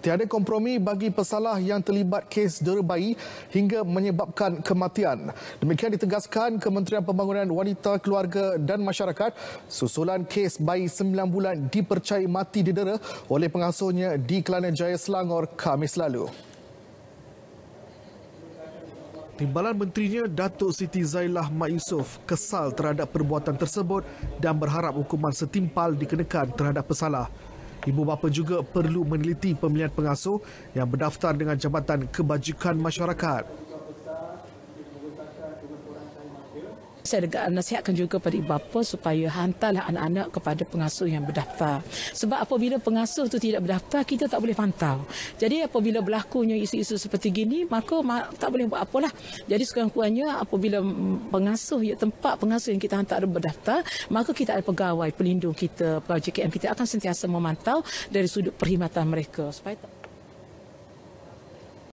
Tiada kompromi bagi pesalah yang terlibat kes dera bayi hingga menyebabkan kematian. Demikian ditegaskan Kementerian Pembangunan Wanita, Keluarga dan Masyarakat susulan kes bayi 9 bulan dipercayai mati di didera oleh pengasuhnya di Kelana Jaya Selangor Khamis lalu. Timbalan menterinya Datuk Siti Zailah Mak Yusof kesal terhadap perbuatan tersebut dan berharap hukuman setimpal dikenakan terhadap pesalah ibu bapa juga perlu meneliti pemilihan pengasuh yang berdaftar dengan Jabatan Kebajikan Masyarakat saya dekat nasihatkan juga kepada ibu bapa supaya hantarlah anak-anak kepada pengasuh yang berdaftar. Sebab apabila pengasuh itu tidak berdaftar, kita tak boleh pantau. Jadi apabila berlakunya isu-isu seperti gini, maka tak boleh buat apalah. Jadi sekurang-kurangnya apabila pengasuh ya, tempat pengasuh yang kita hantar ada berdaftar, maka kita ada pegawai pelindung kita, pegawai JKM kita akan sentiasa memantau dari sudut perkhidmatan mereka supaya tak